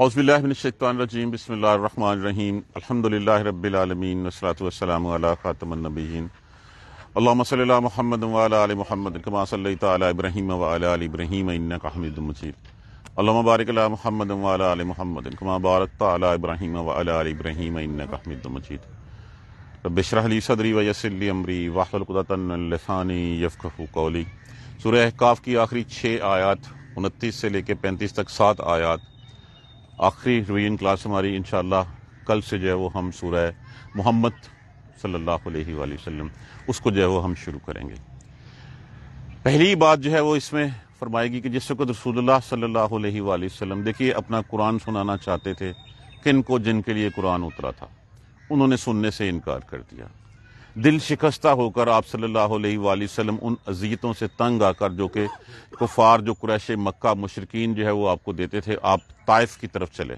औज़बिल्लिनशैतरजीम बसमीम अल्हम्दुलिल्लाह रब्बिल आलमीन वस्सलातु वस्सलामु अला ख़ातमन महमद अल्लाहुम्मा सल्ली अला मुहम्मद व अल्लाबारक महमद वाल महमद सल्लैत अला इब्राहीम व अला आलि मजीद अल्लाहुम्मा सदरी वसली अमरी वाहलुल उक़दतन मिन कौली सूरह काफ की आखिरी छः आयात उनतीस से लेकर पैंतीस तक सात आयात आखिरी रवीन क्लास हमारी इन कल से जो है वो हम सूरह मोहम्मद सल्लल्लाहु अलैहि वसल्लम उसको जो है वो हम शुरू करेंगे पहली बात जो है वो इसमें फरमाएगी कि जिस वक्त रसूलुल्लाह सल्लल्लाहु अलैहि वसल्लम देखिए अपना कुरान सुनाना चाहते थे किन को जिनके लिए कुरान उतरा था उन्होंने सुनने से इनकार कर दिया दिल शिकस्ता होकर आप सल्लल्लाहु अलैहि वसल्लम उन अजियतों से तंग आकर जो कि कुफार जो कुरैश मक्का मुशरकिन जो है वो आपको देते थे आप ताइफ की तरफ चले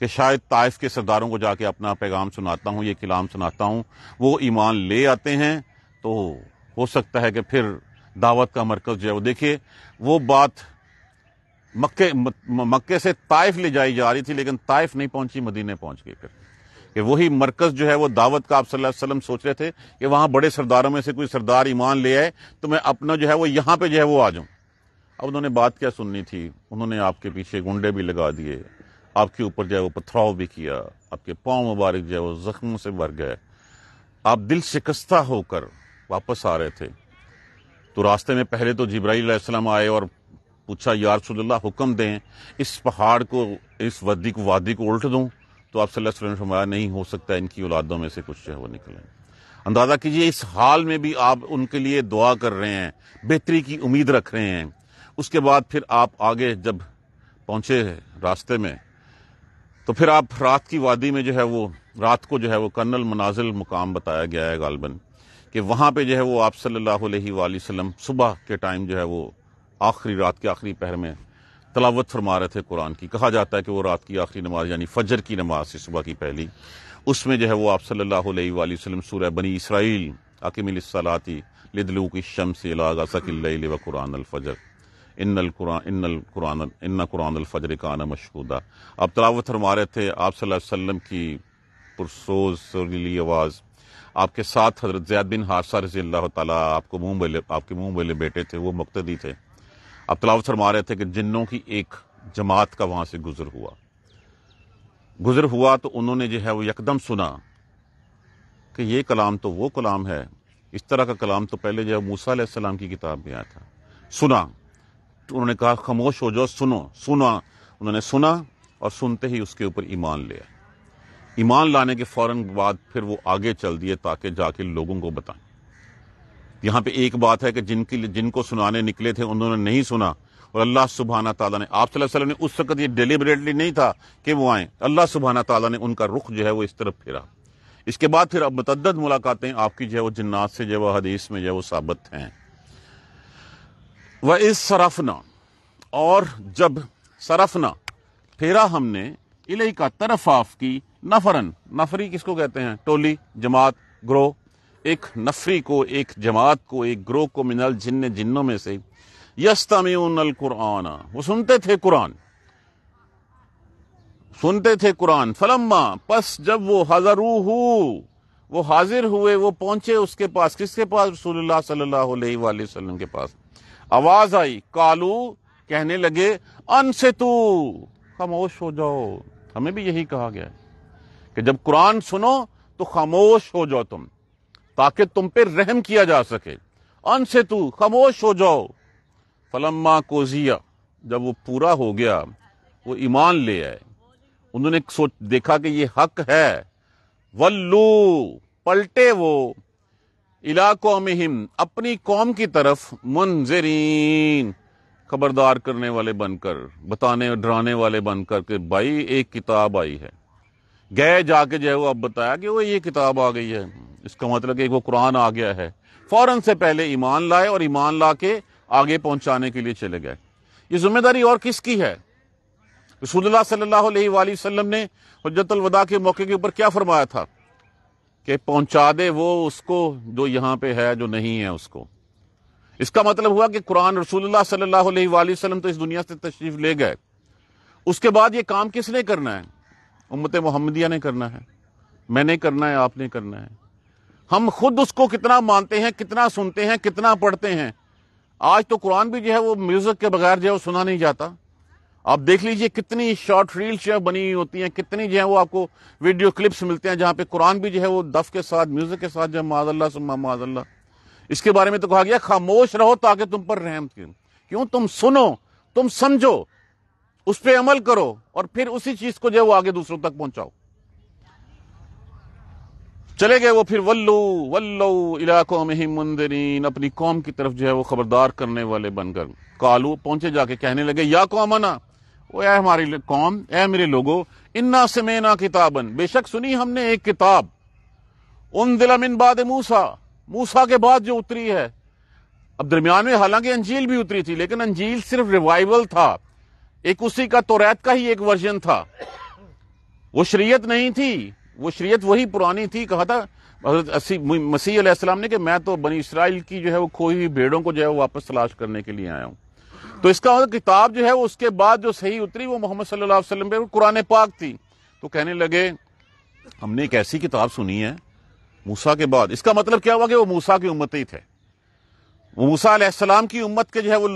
कि शायद ताइफ के सरदारों को जाके अपना पैगाम सुनाता हूँ ये कलाम सुनाता हूँ वो ईमान ले आते हैं तो हो सकता है कि फिर दावत का मरकज़ जो है वो देखिए वो बात मक्के मक्के से ताइफ ले जाई जा रही थी लेकिन ताइफ नहीं पहुंची मदीने पहुंच गई फिर कि वही मरकज जो है वो दावत का आप सल्लल्लाहु अलैहि वसल्लम सोच रहे थे कि वहाँ बड़े सरदारों में से कोई सरदार ईमान ले आए तो मैं अपना जो है वो यहाँ पे जो है वो आ जाऊँ अब उन्होंने बात क्या सुननी थी उन्होंने आपके पीछे गुंडे भी लगा दिए आपके ऊपर जो है वो पथराव भी किया आपके पाँव मुबारक जो है वो जख्मों से भर गए आप दिल शिकस्ता होकर वापस आ रहे थे तो रास्ते में पहले तो जब्राईसम आए और पूछा यार सुल्ला हुक्म दें इस पहाड़ को इस वादी को वादी को उल्ट दूँ तो आप सल्लल्लाहु अलैहि वसल्लम फरमाया नहीं हो सकता इनकी औलादों में से कुछ जो है वो निकले अंदाज़ा कीजिए इस हाल में भी आप उनके लिए दुआ कर रहे हैं बेहतरी की उम्मीद रख रहे हैं उसके बाद फिर आप आगे जब पहुंचे रास्ते में तो फिर आप रात की वादी में जो है वो रात को जो है वो कर्नल मनाजिल मुकाम बताया गया है गालबन कि वहाँ पे जो है वो आप सल्लल्लाहु अलैहि वसल्लम सुबह के टाइम जो है वो आखिरी रात के आखिरी पहर में तलावत फरमा रहे थे कुरान की कहा जाता है कि वो रात की आखिरी नमाज यानी फजर की नमाज थी सुबह की पहली उसमें जो है वो आप सल्ला सूर्य बनी इसराइल अकमिलसलाती लिदलू की शम से लागासकिल्ल व कुरान अलफजर इन्नल कुरान इन्नल कुरान इन कुरान अलफजर कान मशहूदा आप तलावत फरमा रहे थे आप सल्लल्लाहु अलैहि वसल्लम की पुरसोज सुरीली आवाज़ आपके साथ हजरत जैद बिन हादसा रजी अल्लाह आपको मुँह बोले आपके मुँह बोले बेटे थे वो मुख्तदी थे अब तलाव फरमा रहे थे कि जिन्नों की एक जमात का वहाँ से गुजर हुआ गुजर हुआ तो उन्होंने जो है वो यकदम सुना कि ये कलाम तो वो कलाम है इस तरह का कलाम तो पहले जो है मूसा सलाम की किताब में आया था सुना तो उन्होंने कहा खामोश हो जाओ सुनो सुना उन्होंने सुना और सुनते ही उसके ऊपर ईमान लिया ईमान लाने के फ़ौर बाद फिर वो आगे चल दिए ताकि जाके लोगों को बताएं यहाँ पे एक बात है कि जिनकी जिनको सुनाने निकले थे उन्होंने नहीं सुना और अल्लाह सुबहाना तला ने आप वसल्लम ने उस वक्त ये डिलिबरेटली नहीं था कि वो आए अल्लाह सुबहाना तला ने उनका रुख जो है वो इस तरफ फिरा इसके बाद फिर अब मतद मुलाकातें आपकी जो है वो जन्नात से जो है वह हदीस में जो है वो साबित हैं वह इस सरफना और जब सरफना फेरा हमने इले का तरफ आफ की नफरन नफरी किसको कहते हैं टोली जमात ग्रोह एक नफरी को एक जमात को एक ग्रोह को मिनल जिन्न जिन्नों में से यस्तमीन कुरान वो सुनते थे कुरान सुनते थे कुरान फलम्मा पस जब वो हजर वो हाजिर हुए वो पहुंचे उसके पास किसके पास रसूलुल्लाह सल्लल्लाहु अलैहि वसल्लम के पास आवाज आई कालू कहने लगे अन से तू खामोश हो जाओ हमें भी यही कहा गया है कि जब कुरान सुनो तो खामोश हो जाओ तुम ताकि तुम पे रहम किया जा सके अन से तू खामोश हो जाओ फलम्मा कोजिया जब वो पूरा हो गया वो ईमान ले आए उन्होंने सोच देखा कि ये हक है वल्लू पलटे वो इलाकों में हिम अपनी कौम की तरफ मुंजरीन खबरदार करने वाले बनकर बताने और डराने वाले बनकर के भाई एक किताब आई है गए जाके जो है वो अब बताया कि वो ये किताब आ गई है इसका मतलब कि वो कुरान आ गया है फ़ौरन से पहले ईमान लाए और ईमान ला के आगे पहुंचाने के लिए चले गए ये जिम्मेदारी और किसकी है रसूलुल्लाह सल्लल्लाहु अलैहि वसल्लम ने हजतलवदा के मौके के ऊपर क्या फरमाया था कि पहुंचा दे वो उसको जो यहां पे है जो नहीं है उसको इसका मतलब हुआ कि कुरान रसूलुल्लाह सल्लल्लाहु अलैहि वसल्लम तो इस दुनिया से तशरीफ ले गए उसके बाद ये काम किसने करना है उम्मत मोहम्मदिया ने करना है मैंने करना है आपने करना है हम खुद उसको कितना मानते हैं कितना सुनते हैं कितना पढ़ते हैं आज तो कुरान भी जो है वो म्यूजिक के बगैर जो है वो सुना नहीं जाता आप देख लीजिए कितनी शॉर्ट रील्स जो बनी हुई होती हैं कितनी जो है वो आपको वीडियो क्लिप्स मिलते हैं जहां पे कुरान भी जो है वो दफ के साथ म्यूजिक के साथ जो है माजल्ला सुमा माजल्ला इसके बारे में तो कहा गया खामोश रहो ताकि तुम पर रहम क्यों क्यों तुम सुनो तुम समझो उस पर अमल करो और फिर उसी चीज को जो है वो आगे दूसरों तक पहुंचाओ चले गए वो फिर वल्लो वल्लो इलाकों में ही मुंदरीन अपनी कौम की तरफ जो है वो खबरदार करने वाले बनकर कालू पहुंचे जाके कहने लगे या कौमाना वो ए हमारी कौम ए मेरे लोगो इन्ना समेना किताबन बेशक सुनी हमने एक किताब उन दिलमिन बाद मूसा मूसा के बाद जो उतरी है अब दरमियान में हालांकि अंजील भी उतरी थी लेकिन अंजील सिर्फ रिवाइवल था एक उसी का तोरेत का ही एक वर्जन था वो शरीयत नहीं थी वो शरीयत वही पुरानी थी कहा था मसीह अलैहिस्सलाम ने कि मैं तो बनी इसराइल की जो है वो खोई हुई भेड़ों को जो है वो वापस तलाश करने के लिए आया हूँ तो इसका मतलब किताब जो है वो उसके बाद जो सही उतरी वो मोहम्मद सल्लल्लाहु अलैहि वसल्लम पे कुरान पाक थी तो कहने लगे हमने एक ऐसी किताब सुनी है मूसा के बाद इसका मतलब क्या हुआ कि वो मूसा की उम्मत ही थे मूसा अलैहिस्सलाम की उम्मत के जो है वो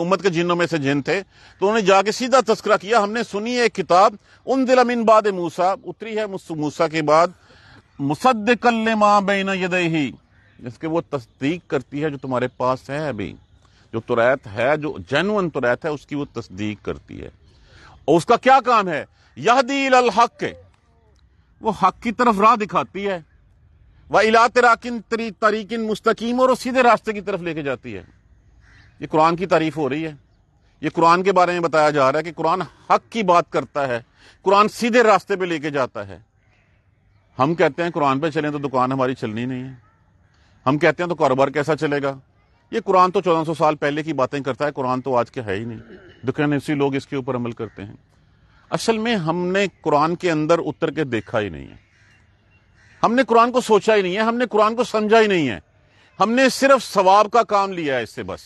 उम्मत के जिन्नों में से जिन थे तो उन्होंने जाके सीधा तस्करा किया हमने सुनी एक किताब उन दिला मिन बाद मूसा उतरी है मूसा के बाद मुसदकल माँ बेन यदही जिसके वो तस्दीक करती है जो तुम्हारे पास है अभी जो तुरैत है जो जेनुअन तुरैत है उसकी वो तस्दीक करती है और उसका क्या काम है यह दील हक वो हक की तरफ राह दिखाती है वह इला तराकिन तरी, तरीकिन मुस्तकीम और सीधे रास्ते की तरफ लेके जाती है ये कुरान की तारीफ हो रही है ये कुरान के बारे में बताया जा रहा है कि कुरान हक की बात करता है कुरान सीधे रास्ते पे लेके जाता है हम कहते हैं कुरान पे चलें तो दुकान हमारी चलनी नहीं है हम कहते हैं तो कारोबार कैसा चलेगा ये कुरान तो 1400 साल पहले की बातें करता है कुरान तो आज के है ही नहीं दुकानसी लोग इसके ऊपर अमल करते हैं असल में हमने कुरान के अंदर उतर के देखा ही नहीं है हमने कुरान को सोचा ही नहीं है हमने कुरान को समझा ही नहीं है हमने सिर्फ सवाब का काम लिया है इससे बस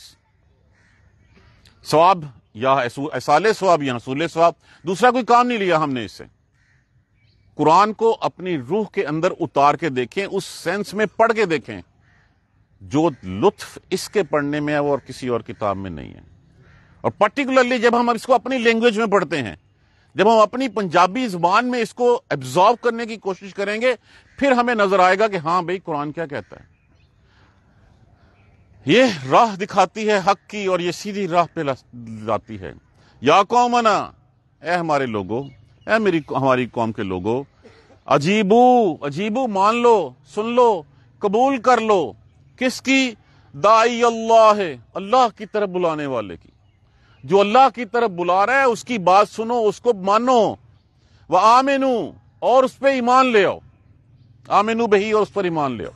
सवाब या ऐसाले स्वाब या हसूल स्वाब दूसरा कोई काम नहीं लिया हमने इससे कुरान को अपनी रूह के अंदर उतार के देखें उस सेंस में पढ़ के देखें जो लुत्फ इसके पढ़ने में है वो और किसी और किताब में नहीं है और पर्टिकुलरली जब हम इसको अपनी लैंग्वेज में पढ़ते हैं जब हम अपनी पंजाबी जुबान में इसको एब्जॉर्व करने की कोशिश करेंगे फिर हमें नजर आएगा कि हाँ भाई कुरान क्या कहता है ये राह दिखाती है हक की और ये सीधी राह पे लाती है या कौमना ए हमारे लोगों ए मेरी हमारी कौम के लोगों अजीबू अजीबू मान लो सुन लो कबूल कर लो किसकी दाई अल्लाह है अल्लाह की तरफ बुलाने वाले की जो अल्लाह की तरफ बुला रहा है उसकी बात सुनो उसको मानो व आमिनू और उस पर ईमान ले आओ आमिनू बही और उस पर ईमान ले आओ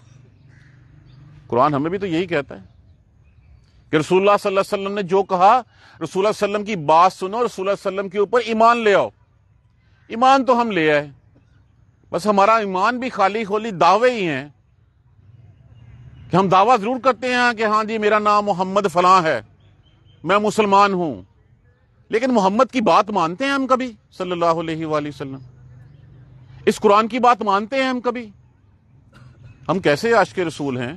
कुरान हमें भी तो यही कहता है कि रसूलुल्लाह सल्लल्लाहु अलैहि वसल्लम ने जो कहा रसूल सल्लम की बात सुनो रसूल सल्लम के ऊपर ईमान ले आओ ईमान तो हम ले आए बस हमारा ईमान भी खाली खोली दावे ही हैं कि हम दावा जरूर करते हैं कि हाँ जी मेरा नाम मोहम्मद फलां है मैं मुसलमान हूं लेकिन मोहम्मद की बात मानते हैं हम कभी सल्लल्लाहु अलैहि वसल्लम इस कुरान की बात मानते हैं हम कभी हम कैसे आश के रसूल हैं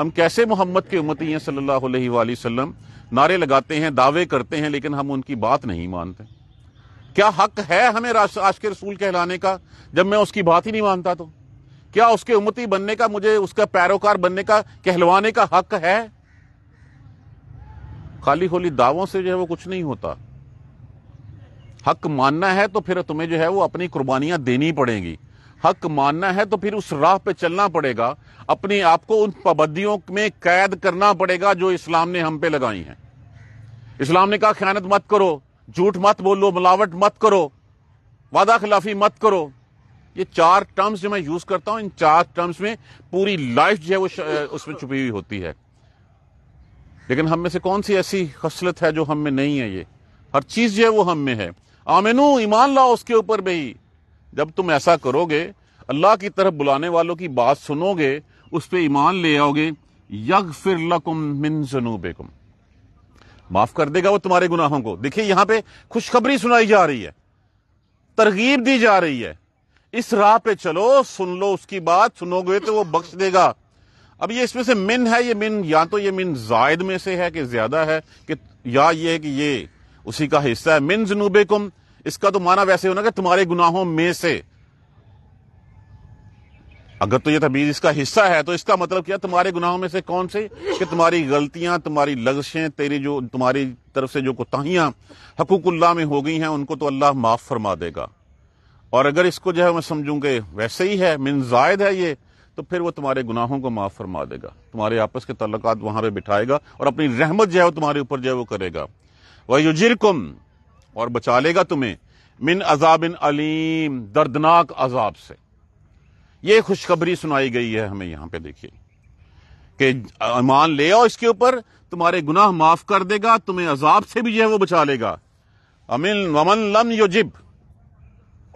हम कैसे मोहम्मद के उम्मती हैं सल्लल्लाहु अलैहि वसल्लम नारे लगाते हैं दावे करते हैं लेकिन हम उनकी बात नहीं मानते क्या हक है हमें आश के रसूल कहलाने का जब मैं उसकी बात ही नहीं मानता तो क्या उसके उम्मती बनने का मुझे उसका पैरोकार बनने का कहलवाने का हक है खाली खोली दावों से जो है वो कुछ नहीं होता हक मानना है तो फिर तुम्हें जो है वो अपनी कुर्बानियां देनी पड़ेंगी हक मानना है तो फिर उस राह पे चलना पड़ेगा अपने आप को उन पाबंदियों में कैद करना पड़ेगा जो इस्लाम ने हम पे लगाई हैं इस्लाम ने कहा ख्यानत मत करो झूठ मत बोलो मिलावट मत करो वादा खिलाफी मत करो ये चार टर्म्स जो मैं यूज करता हूं इन चार टर्म्स में पूरी लाइफ जो है वो उसमें छुपी हुई होती है लेकिन हम में से कौन सी ऐसी खसलत है जो हम में नहीं है ये हर चीज जो है वो हम में है आमिनू ईमान लाओ उसके ऊपर भी जब तुम ऐसा करोगे अल्लाह की तरफ बुलाने वालों की बात सुनोगे उस पर ईमान ले आओगे यग फिर जनूबेकुम माफ कर देगा वो तुम्हारे गुनाहों को देखिए यहां पे खुशखबरी सुनाई जा रही है तरगीब दी जा रही है इस राह पे चलो सुन लो उसकी बात सुनोगे तो वो बख्श देगा अब ये इसमें से मिन है ये मिन या तो ये मिन जायद में से है कि ज्यादा है कि या ये है कि ये उसी का हिस्सा है मिन जनूबे कुम इसका तो माना वैसे होना कि तुम्हारे गुनाहों में से अगर तो ये तबीज इसका हिस्सा है तो इसका मतलब क्या तुम्हारे गुनाहों में से कौन से कि तुम्हारी गलतियां तुम्हारी लग्जें तेरी जो तुम्हारी तरफ से जो कोताहियां हकूकुल्ला में हो गई हैं उनको तो अल्लाह माफ फरमा देगा और अगर इसको जो है मैं समझूंगे वैसे ही है मिन जायद है ये तो फिर वो तुम्हारे गुनाहों को माफ़ फरमा देगा तुम्हारे आपस के तल्लक वहां पर बिठाएगा और अपनी रहमत जो है वो तुम्हारे ऊपर जो है वो करेगा वह कुम और बचा लेगा तुम्हें मिन अजाबिन अलीम दर्दनाक अजाब से यह खुशखबरी सुनाई गई है हमें यहां पर देखिए कि ईमान ले आओ इसके ऊपर तुम्हारे गुनाह माफ कर देगा तुम्हें अजाब से भी जो है वो बचा लेगा अमिन वमन लम योजिब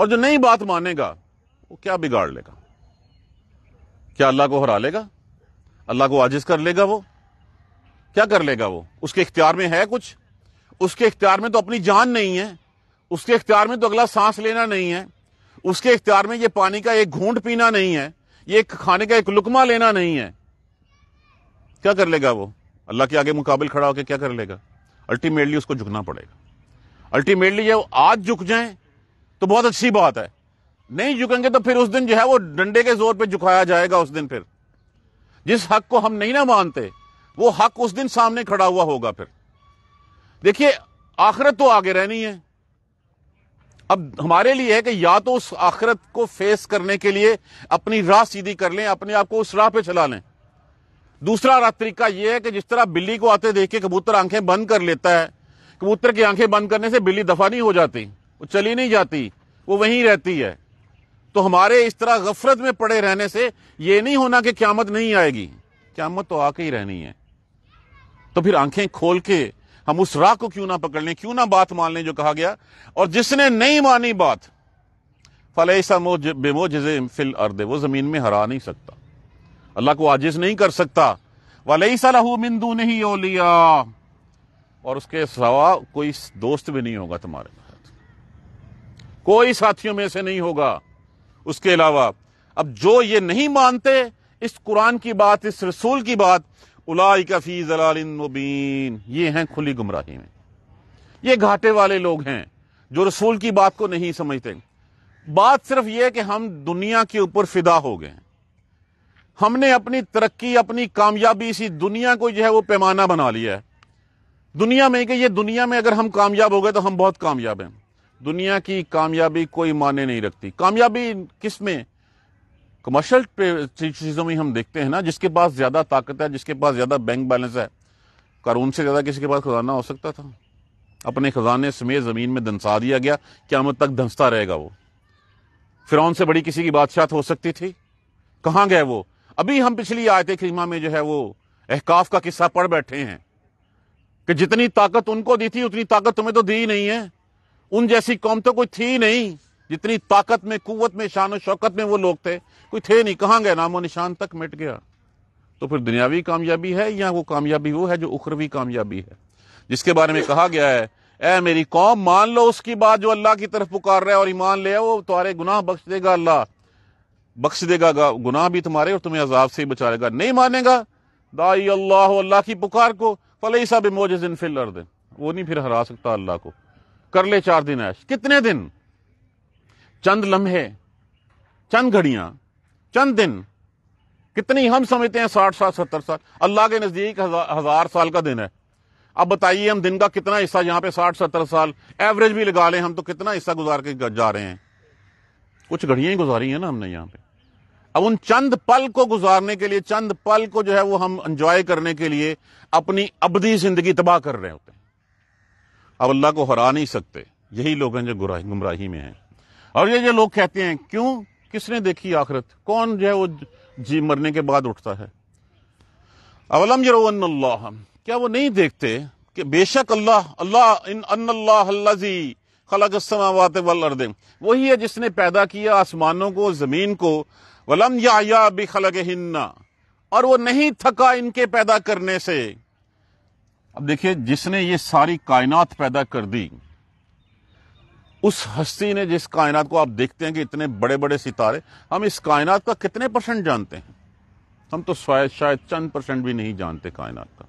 और जो नई बात मानेगा वो क्या बिगाड़ लेगा क्या अल्लाह को हरा लेगा अल्लाह को आजिज कर लेगा वो क्या कर लेगा वो उसके इख्तियार में है कुछ उसके इख्तियार में तो अपनी जान नहीं है उसके इख्तियार में तो अगला सांस लेना नहीं है उसके इख्तियार में ये पानी का एक घूंट पीना नहीं है ये खाने का एक लुकमा लेना नहीं है क्या कर लेगा वो अल्लाह के आगे मुकाबले खड़ा होकर क्या कर लेगा अल्टीमेटली उसको झुकना पड़ेगा अल्टीमेटली जब आज झुक जाए तो बहुत अच्छी बात है नहीं झुकेंगे तो फिर उस दिन जो है वो डंडे के जोर पे झुकाया जाएगा उस दिन फिर जिस हक को हम नहीं ना मानते वो हक उस दिन सामने खड़ा हुआ होगा फिर देखिए आखिरत तो आगे रहनी है अब हमारे लिए है कि या तो उस आखिरत को फेस करने के लिए अपनी राह सीधी कर लें अपने आप को उस राह पे चला लें दूसरा राह तरीका यह है कि जिस तरह बिल्ली को आते देख के कबूतर आंखें बंद कर लेता है कबूतर की आंखें बंद करने से बिल्ली दफा नहीं हो जाती वो चली नहीं जाती वो वहीं रहती है तो हमारे इस तरह गफरत में पड़े रहने से ये नहीं होना कि क्यामत नहीं आएगी क्यामत तो आके ही रहनी है तो फिर आंखें खोल के हम उस राह को क्यों ना पकड़ लें क्यों ना बात मान लें जो कहा गया और जिसने नहीं मानी बात ऐसा बेमो जजे फिल अर्दे वो जमीन में हरा नहीं सकता अल्लाह को आजिज नहीं कर सकता वालसा लहू मिंदू नहीं ओलिया और उसके सवा कोई दोस्त भी नहीं होगा तुम्हारे साथ कोई साथियों में से नहीं होगा उसके अलावा अब जो ये नहीं मानते इस कुरान की बात इस रसूल की बात उलाई कफी जलालमबीन ये हैं खुली गुमराही में ये घाटे वाले लोग हैं जो रसूल की बात को नहीं समझते बात सिर्फ यह कि हम दुनिया के ऊपर फिदा हो गए हैं हमने अपनी तरक्की अपनी कामयाबी इसी दुनिया को जो है वो पैमाना बना लिया है दुनिया में कि ये दुनिया में अगर हम कामयाब हो गए तो हम बहुत कामयाब हैं दुनिया की कामयाबी कोई माने नहीं रखती कामयाबी किस में कमर्शल चीज़ों में हम देखते हैं ना जिसके पास ज़्यादा ताकत है जिसके पास ज़्यादा बैंक बैलेंस है कानून से ज़्यादा किसी के पास खजाना हो सकता था अपने खजाने समेत ज़मीन में धंसा दिया गया मत तक धंसता रहेगा वो फिर से बड़ी किसी की बादशाह हो सकती थी कहाँ गए वो अभी हम पिछली आयत खीमा में जो है वो अहकाफ का किस्सा पढ़ बैठे हैं कि जितनी ताकत उनको दी थी उतनी ताकत तुम्हें तो दी ही नहीं है उन जैसी कौम तो कोई थी नहीं जितनी ताकत में कुत में शान शौकत में वो लोग थे कोई थे नहीं कहाँ गए नामो निशान तक मिट गया तो फिर दुनियावी कामयाबी है या वो कामयाबी वो है जो उखरवी कामयाबी है जिसके बारे में कहा गया है ए मेरी कौम मान लो उसकी बात जो अल्लाह की तरफ पुकार रहा है और ईमान ले वो तुम्हारे गुनाह बख्श देगा अल्लाह बख्श देगा गुनाह भी तुम्हारे और तुम्हें अजाब से ही बचाएगा नहीं मानेगा दाई अल्लाह अल्लाह की पुकार को फलई साहब मोजिन फिल वो नहीं फिर हरा सकता अल्लाह को कर ले चार दिन ऐश कितने दिन चंद लम्हे चंद घड़ियां चंद दिन कितनी हम समझते हैं साठ साल सत्तर साल अल्लाह के नज़दीक हजार, हजार साल का दिन है अब बताइए हम दिन का कितना हिस्सा यहां पे साठ सत्तर साल एवरेज भी लगा लें हम तो कितना हिस्सा गुजार के जा रहे हैं कुछ घड़ियां ही गुजारी हैं ना हमने यहां पे अब उन चंद पल को गुजारने के लिए चंद पल को जो है वो हम इंजॉय करने के लिए अपनी अबदी जिंदगी तबाह कर रहे होते हैं अब अल्लाह को हरा नहीं सकते यही लोग हैं जो गुमराही में हैं और ये जो लोग कहते हैं क्यों किसने देखी आखिरत कौन जो है वो जी मरने के बाद उठता है अवलम जरोल्ला क्या वो नहीं देखते कि बेशक अल्लाह अल्लाह इन अन्ल्लाजी खलकसमावत वर्द वही है जिसने पैदा किया आसमानों को ज़मीन को वलम या, या भी खलक हिन्ना और वो नहीं थका इनके पैदा करने से अब देखिए जिसने ये सारी कायनात पैदा कर दी उस हस्ती ने जिस कायनात को आप देखते हैं कि इतने बड़े बड़े सितारे हम इस कायनात का कितने परसेंट जानते हैं हम तो शायद शायद चंद परसेंट भी नहीं जानते कायनात का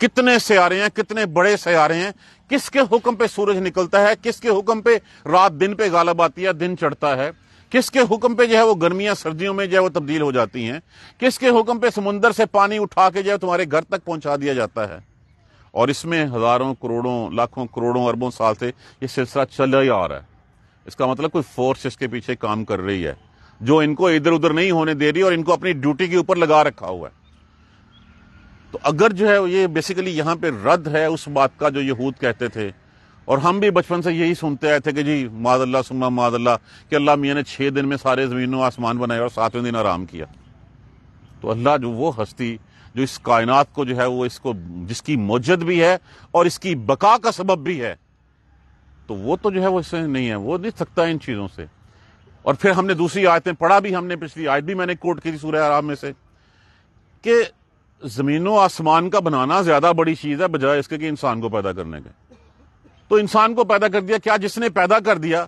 कितने सयारे हैं कितने बड़े सयारे हैं किसके हुक्म पे सूरज निकलता है किसके हुक्म पे रात दिन पे गालब आती है दिन चढ़ता है किसके हुक्म पे जो है वो गर्मियां सर्दियों में जो है वो तब्दील हो जाती हैं किसके हुक्म पे समुंदर से पानी उठा के जो है तुम्हारे घर तक पहुंचा दिया जाता है और इसमें हज़ारों करोड़ों लाखों करोड़ों अरबों साल से ये सिलसिला चला ही आ रहा है इसका मतलब कोई फोर्स इसके पीछे काम कर रही है जो इनको इधर उधर नहीं होने दे रही और इनको अपनी ड्यूटी के ऊपर लगा रखा हुआ है तो अगर जो है ये बेसिकली यहाँ पे रद्द है उस बात का जो यहूद कहते थे और हम भी बचपन से यही सुनते आए थे कि जी मादल्ला सुमा माजल्ला कि अल्लाह मियाँ ने छह दिन में सारे ज़मीनों आसमान बनाए और सातवें दिन आराम किया तो अल्लाह जो वो हस्ती जो इस कायनात को जो है वो इसको जिसकी मौजद भी है और इसकी बका का सबब भी है तो वो तो जो है वो इससे नहीं है वो नहीं सकता इन चीज़ों से और फिर हमने दूसरी आयतें पढ़ा भी हमने पिछली आयत भी मैंने कोट की थी सूर्य आराम में से कि ज़मीनों आसमान का बनाना ज़्यादा बड़ी चीज़ है बजाय इसके कि इंसान को पैदा करने के तो इंसान को पैदा कर दिया क्या जिसने पैदा कर दिया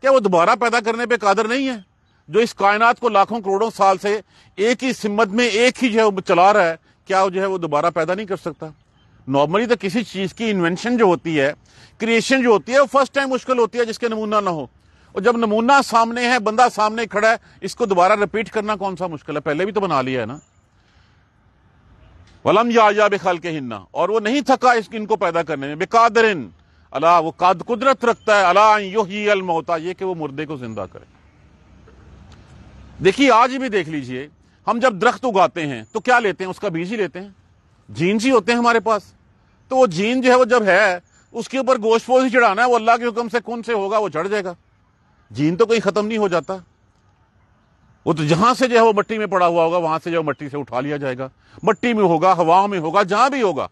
क्या वो दोबारा पैदा करने पर कादर नहीं है जो इस कायनात को लाखों करोड़ों साल से एक ही सिमत में एक ही जो है वो चला रहा है क्या जो है वो दोबारा पैदा नहीं कर सकता नॉर्मली तो किसी चीज़ की इन्वेंशन जो होती है क्रिएशन जो होती है वो फर्स्ट टाइम मुश्किल होती है जिसके नमूना ना हो और जब नमूना सामने है बंदा सामने खड़ा है इसको दोबारा रिपीट करना कौन सा मुश्किल है पहले भी तो बना लिया है ना वलम या बेखाल के हिन्ना और वो नहीं थका इस, इनको पैदा करने में बेकादरिन अला वो काद कुदरत रखता है अला यो ही अलमोता ये कि वो मुर्दे को जिंदा करे देखिए आज भी देख लीजिए हम जब दरख्त उगाते हैं तो क्या लेते हैं उसका बीज ही लेते हैं जीन जी होते हैं हमारे पास तो वो जीन जो है वो जब है उसके ऊपर गोश्त फोश ही चढ़ाना है वो अल्लाह के हुक्म से कौन से होगा वो चढ़ जाएगा जीन तो कहीं ख़त्म नहीं हो जाता वो तो जहां से जो है वो मट्टी में पड़ा हुआ होगा वहां से जो मट्टी से उठा लिया जाएगा मट्टी में होगा हवाओं में होगा जहां भी होगा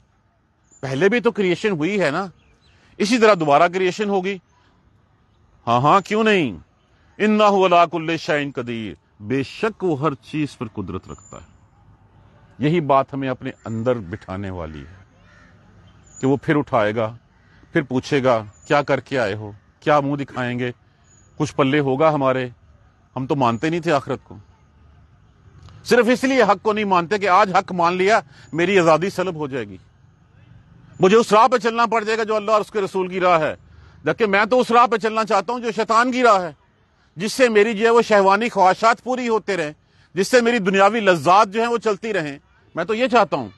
पहले भी तो क्रिएशन हुई है ना इसी तरह दोबारा क्रिएशन होगी हाँ हाँ क्यों नहीं इन्ना हुआ कुल्ले शाइन कदीर बेशक वो हर चीज पर कुदरत रखता है यही बात हमें अपने अंदर बिठाने वाली है कि वो फिर उठाएगा फिर पूछेगा क्या करके आए हो क्या मुंह दिखाएंगे कुछ पल्ले होगा हमारे हम तो मानते नहीं थे आखरत को सिर्फ इसलिए हक को नहीं मानते कि आज हक मान लिया मेरी आजादी सलब हो जाएगी मुझे उस राह पर चलना पड़ जाएगा जो अल्लाह और उसके रसूल की राह है जबकि मैं तो उस राह पर चलना चाहता हूं जो शैतान की राह है जिससे मेरी जो है वो शहवानी ख्वाहिशात पूरी होते रहें जिससे मेरी दुनियावी लज्जात जो है वो चलती रहें मैं तो ये चाहता हूँ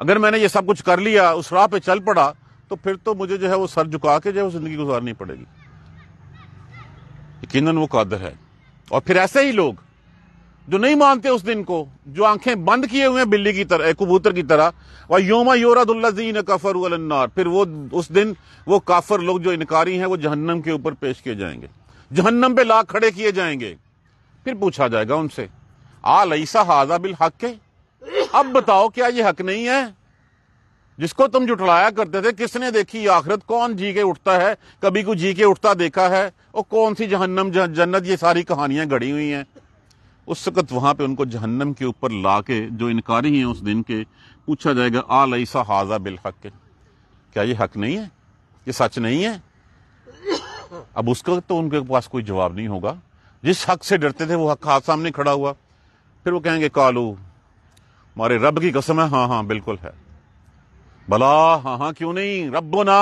अगर मैंने ये सब कुछ कर लिया उस राह पे चल पड़ा तो फिर तो मुझे जो है वो सर झुका के जो है वो जिंदगी गुजारनी पड़ेगी यकीन वो कादर है और फिर ऐसे ही लोग जो नहीं मानते उस दिन को जो आंखें बंद किए हुए हैं बिल्ली की तरह कबूतर की तरह वह योमा योरादुल्लाजीन कफर फिर वो उस दिन वो काफर लोग जो इनकारी हैं वो जहन्नम के ऊपर पेश किए जाएंगे जहन्नम पे लाख खड़े किए जाएंगे फिर पूछा जाएगा उनसे आ लईसा हाजा बिल हक के अब बताओ क्या ये हक नहीं है जिसको तुम जुटलाया करते थे किसने देखी आखिरत कौन जी के उठता है कभी को जी के उठता देखा है और कौन सी जहन्नम जन्नत ये सारी कहानियां गढ़ी हुई हैं उस वक्त वहां पे उनको जहन्नम के ऊपर ला के जो इनकारी हैं उस दिन के पूछा जाएगा आ लईसा हाजा बिल हक के क्या ये हक नहीं है ये सच नहीं है अब उसका तो उनके पास कोई जवाब नहीं होगा जिस हक से डरते थे वो हक हाथ सामने खड़ा हुआ फिर वो कहेंगे कालू हमारे रब की कसम है हाँ हाँ बिल्कुल है भला हाँ हाँ क्यों नहीं रबना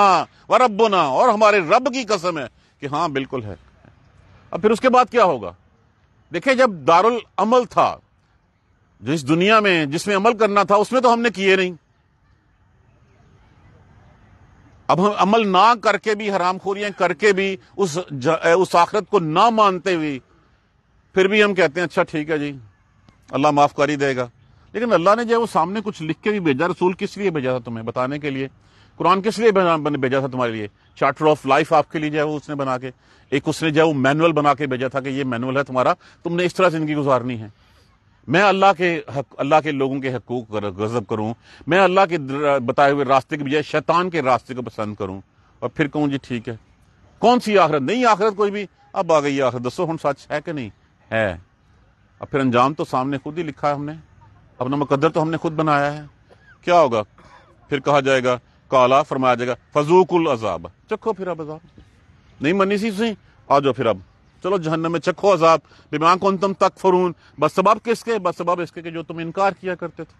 व ना और हमारे रब की कसम है कि हाँ बिल्कुल है अब फिर उसके बाद क्या होगा देखिये जब दारुल अमल था जिस दुनिया में जिसमें अमल करना था उसमें तो हमने किए नहीं अब हम अमल ना करके भी हराम खोरियां करके भी उस ज, उस आखरत को ना मानते हुए फिर भी हम कहते हैं अच्छा ठीक है जी अल्लाह माफ कर ही देगा लेकिन अल्लाह ने जो वो सामने कुछ लिख के भी भेजा रसूल किस लिए भेजा था तुम्हें बताने के लिए कुरान किस लिए भेजा था तुम्हारे लिए चार्टर ऑफ लाइफ आपके लिए जो उसने बना के एक उसने जो वो मैनुअल बना के भेजा था कि ये मैनुअल है तुम्हारा तुमने इस तरह जिंदगी गुजारनी है मैं अल्लाह के हक अल्लाह के लोगों के हकूक गजब करूं मैं अल्लाह के बताए हुए रास्ते के बजाय शैतान के रास्ते को पसंद करूं और फिर कहूं जी ठीक है कौन सी आखिरत नहीं आखिरत कोई भी अब आ गई आखिरत दसो हम सच है कि नहीं है अब फिर अंजाम तो सामने खुद ही लिखा है हमने अपना मुकदर तो हमने खुद बनाया है क्या होगा फिर कहा जाएगा काला फरमाया जाएगा फजूकुल अजाब चखो फिर अब अजाब नहीं मनी सी आ जाओ फिर अब चलो जहन्नम में चखो अजाब बिमा कौन तुम तक फरून बस सबब किसके बस सबब इसके के जो तुम इनकार किया करते थे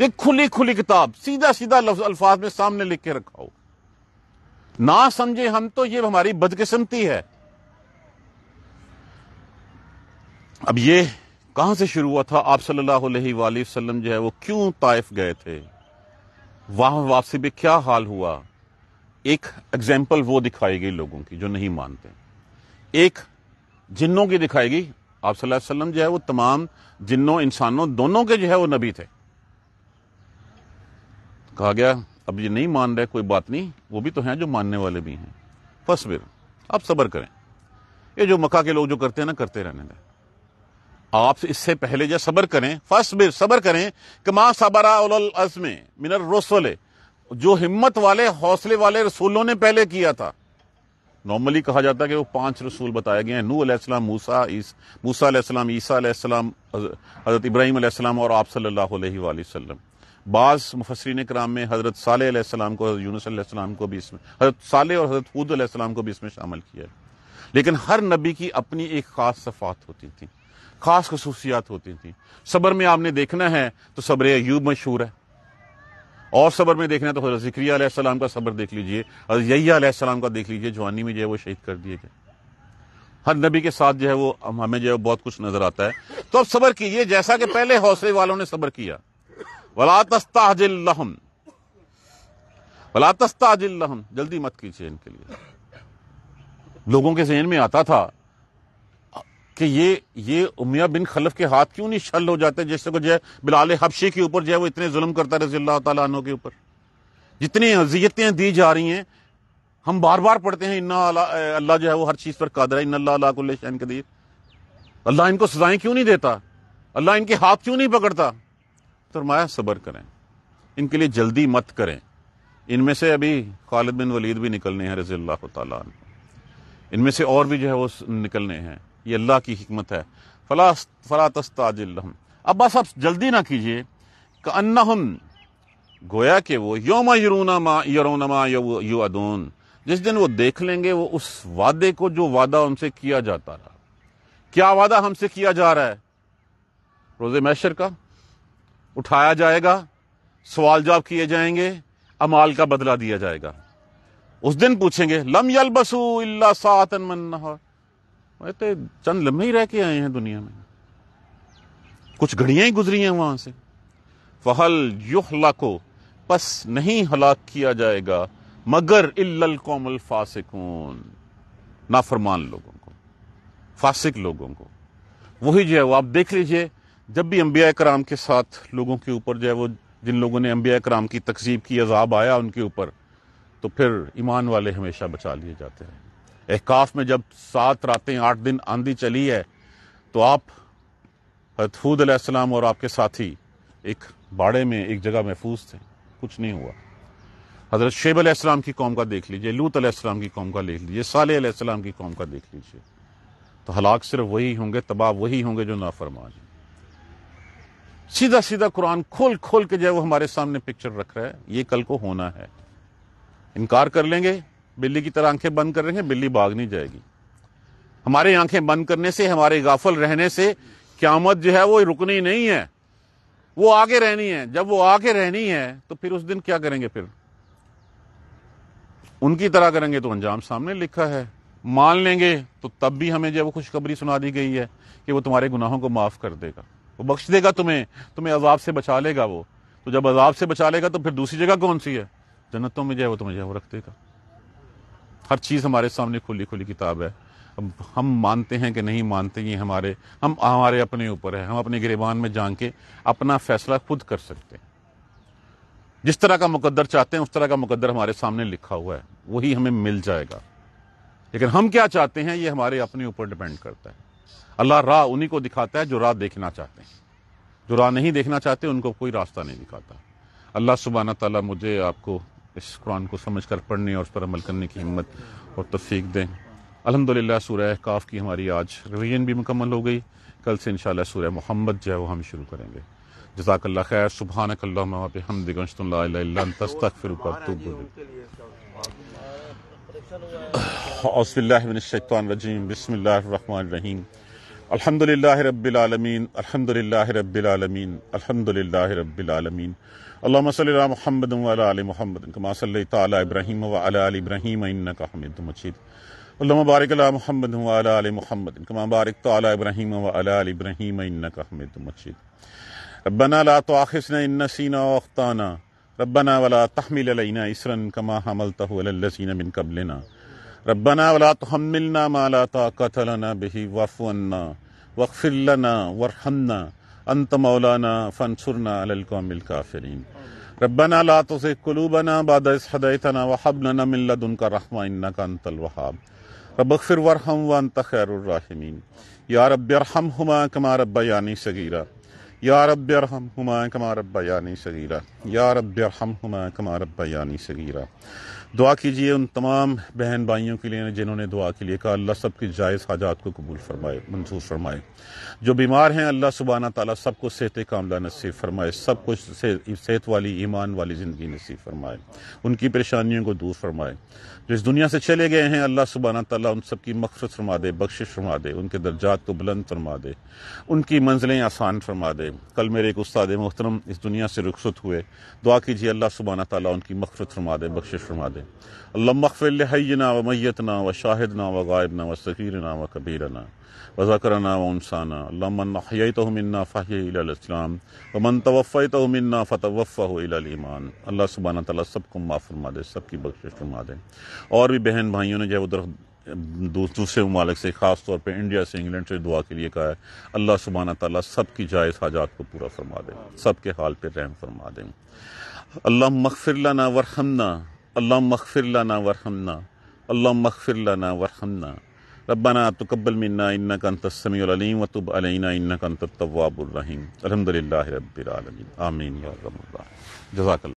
ये खुली खुली किताब सीधा सीधा लफ्ज अल्फाज में सामने लिख के रखा हो ना समझे हम तो ये हमारी बदकिस्मती है अब ये कहां से शुरू हुआ था आप सल्लल्लाहु अलैहि वसल्लम जो है वो क्यों ताइफ गए थे वहां वापसी पे क्या हाल हुआ एक एग्जाम्पल वो दिखाई गई लोगों की जो नहीं मानते एक जिन्नों की दिखाएगी आप सल्लल्लाहु अलैहि वसल्लम जो है वो तमाम जिन्नों इंसानों दोनों के जो है वो नबी थे कहा गया अब ये नहीं मान रहे कोई बात नहीं वो भी तो हैं जो मानने वाले भी हैं फसबिर आप सब्र करें ये जो मक्का के लोग जो करते हैं ना करते रहने दें आप इससे पहले जो सब्र करें फसबिर सब्र करें कमा सबरा में मिनर रोसले जो हिम्मत वाले हौसले वाले रसूलों ने पहले किया था नॉर्मली कहा जाता है कि वो पांच रसूल बताए गए हैं नू अलैहिस्सलाम मूसा इस मूसा अलैहिस्सलाम ईसा अलैहिस्सलाम हज़रत इब्राहिम अलैहिस्सलाम और आप सल्लल्लाहु अलैहि वसल्लम बाज़ मुफसरीन कराम में हज़रत साले अलैहिस्सलाम को हजरत यूनुस अलैहिस्सलाम को भी इसमें हज़रत साले और हज़रत हूद अलैहिस्सलाम को भी इसमें शामिल किया है लेकिन हर नबी की अपनी एक ख़ास सफ़ात होती थी ख़ास खसूसियात होती थी सबर में आपने देखना है तो सबर अयूब मशहूर है और सबर में देखना तो हजरत जिक्रियालाम का सबर देख लीजिए हजरत का देख लीजिए जवानी में जो है वो शहीद कर दिए गए हर नबी के साथ जो है वो हमें जो है बहुत कुछ नजर आता है तो अब सबर कीजिए जैसा कि पहले हौसले वालों ने सबर किया वलातस्ताजिल्लहम वलातस्ताजिल्लहम जल्दी मत कीजिए इनके लिए लोगों के जहन में आता था कि ये ये उमिया बिन खलफ के हाथ क्यों नहीं छल हो जाते जैसे को जो है बिलाल हबशी के ऊपर जो है वो इतने जुल्म करता रजी अल्लाह तु के ऊपर जितनी अजियतें दी जा रही हैं हम बार बार पढ़ते हैं इन्ना अल्लाह जो है वो हर चीज़ पर कादर है इन्लाकुल्लाशन कदीर अल्लाह इनको सजाएं क्यों नहीं देता अल्लाह इनके हाथ क्यों नहीं पकड़ता फरमाया सब्र करें इनके लिए जल्दी मत करें इनमें से अभी खालिद बिन वलीद भी निकलने हैं रजील्ला तन इनमें से और भी जो है वो निकलने हैं ये अल्लाह की हमत है फला फला तस्ताजिलहम अब बस आप जल्दी ना कीजिए अन्ना हम गोया के वो योम यरूना मा यू अदून जिस दिन वो देख लेंगे वो उस वादे को जो वादा उनसे किया जाता रहा क्या वादा हमसे किया जा रहा है रोजे मैशर का उठाया जाएगा सवाल जवाब किए जाएंगे अमाल का बदला दिया जाएगा उस दिन पूछेंगे लम यल बसू इल्ला सातन मन कहते चंद लम्हे ही रह के आए हैं दुनिया में कुछ घड़ियां ही गुजरी हैं वहां से फहल युहला को बस नहीं हलाक किया जाएगा मगर इल्लल कोमल फासिकून नाफरमान लोगों को फासिक लोगों को वही जो है वो आप देख लीजिए जब भी अम्बिया कराम के साथ लोगों के ऊपर जो है वो जिन लोगों ने अम्बिया कराम की तकसीब की अजाब आया उनके ऊपर तो फिर ईमान वाले हमेशा बचा लिए जाते हैं एहकाफ में जब सात रातें आठ दिन आंधी चली है तो आप हतफूद अलैहिस्सलाम और आपके साथी एक बाड़े में एक जगह महफूज थे कुछ नहीं हुआ हज़रत शेब अलैहिस्सलाम की कौम का देख लीजिए लूत अलैहिस्सलाम की कौम का देख लीजिए सालेम अलैहिस्सलाम की कौम का देख लीजिए तो हलाक सिर्फ वही होंगे तबाह वही होंगे जो नाफरमान हैं सीधा सीधा कुरान खोल खोल के जो है वो हमारे सामने पिक्चर रख रहा है ये कल को होना है इनकार कर लेंगे बिल्ली की तरह आंखें बंद कर रहे हैं बिल्ली भाग नहीं जाएगी हमारे आंखें बंद करने से हमारे गाफल रहने से क्यामत जो है वो रुकनी नहीं है वो आगे रहनी है जब वो आगे रहनी है तो फिर उस दिन क्या करेंगे फिर उनकी तरह करेंगे तो अंजाम सामने लिखा है मान लेंगे तो तब भी हमें जो वो खुशखबरी सुना दी गई है कि वो तुम्हारे गुनाहों को माफ़ कर देगा वो बख्श देगा तुम्हें तुम्हें अजाब से बचा लेगा वो तो जब अजाब से बचा लेगा तो फिर दूसरी जगह कौन सी है जन्नतों में जो है वो तुम्हें जो रख देगा हर चीज़ हमारे सामने खुली खुली किताब है अब हम मानते हैं कि नहीं मानते ये हमारे हम हमारे अपने ऊपर है हम अपने गिरेबान में जान के अपना फैसला खुद कर सकते हैं जिस तरह का मुकद्दर चाहते हैं उस तरह का मुकद्दर हमारे सामने लिखा हुआ है वही हमें मिल जाएगा लेकिन हम क्या चाहते हैं ये हमारे अपने ऊपर डिपेंड करता है अल्लाह राह उन्हीं को दिखाता है जो राह देखना चाहते हैं जो राह नहीं देखना चाहते उनको कोई रास्ता नहीं दिखाता अल्लाह सुबहाना ताला मुझे आपको इस कुरान को समझ कर पढ़ने और उस पर अमल करने की हिम्मत और तफीक दें अलहमदिल्ला सूर्य काफ़ की हमारी आज रिवीजन भी मुकम्मल हो गई कल से इंशाल्लाह सूर्य मोहम्मद जो है वो हम शुरू करेंगे जजाकल्ला खैर सुबहान हमदिगशतफ़िर الحمد لله رب العالمين الحمد لله رب العالمين الحمد لله رب العالمين اللهم صل على محمد وعلى ال محمد كما صليت على ابراهيم وعلى ال ابراهيم انك حميد مجيد اللهم بارك على محمد وعلى ال محمد كما باركت على ابراهيم وعلى ال ابراهيم انك حميد مجيد ربنا لا تؤاخذنا ان نسينا واخطانا ربنا ولا تحمل علينا اسرا كما حملته على الذين من قبلنا ربنا ولا تحملنا ما لا طاقه لنا به واعف عنا वक्फ़िल्लना वरहमना अंत मौलाना फ़नसरना अलकौमिल काफ़रीन रब्बना ला तुसे कुलूबना बाद हदैतना वहबलना मिल्लदन का रहमा इन्ना अंतल वहाब रबफिर वरहम वन तखैरमीन या रबरहम हुमा कमा रब्बा यानी सगीरा या रबरहम हुमा कमा रब्बा सगीरा या रबरहम हुमा कमा रब्बा यानी सगीरा दुआ कीजिए उन तमाम बहन भाइयों के लिए जिन्होंने दुआ के लिए कहा अल्लाह सब की जायज़ हाजात को कबूल फरमाए मंजूर फरमाए जो बीमार हैं अल्लाह सुबाना ताली सबको सेहत कामला नसीब फरमाए सब कुछ सेहत वाली ईमान वाली ज़िंदगी नसीब फरमाए उनकी परेशानियों को दूर फरमाए जो इस दुनिया से चले गए हैं अल्लाह सुबाना ताली उन सबकी मफरत फरमा दे बख्शिश फरमा दे उनके दर्जात को बुलंद फरमा दे उनकी मंजिलें आसान फरमा दे कल मेरे एक उस्ताद मोहतरम इस दुनिया से रुखसत हुए दुआ कीजिए अल्लाह सुबाना ताली उनकी मफरत फरमा दे बख्शिश फरमा दे है अल्लाफ़ल हयना व मैतना व शाहिदना व गायबना व सफ़ीरना व कबीरना व ज़करना व उनसाना अल्लामन तो मन्ना फ़ाहीम व मन तवफ़ तो मन्ना फ़तवफ़ीमान अल्लाह सुबहाना ताली सबको माफ़ फरमा दे सबकी बख्शिश फरमा दे और भी बहन भाइयों ने जो उधर दूसरे ममालिक से ख़ास तौर पर इंडिया से इंग्लैंड से दुआ के लिए कहा है अल्लाह सुबहाना ताली सब की जायज़ हाजात को पूरा फरमा दें सबके हाल पर रहम फरमा दें अल्लाह मगफिरलाना वरहमना अल्लाह मखफिरलाना वरहमना अल्लाह मखफिरलाना वरहमना रब्बाना तकबल मन्ना इन्ना का तस्समीम वतुब अलैना इन्ना का तवाबुलरहीम अलहमदिल्ला रबालमीन आमीन या रब जजाकल्ला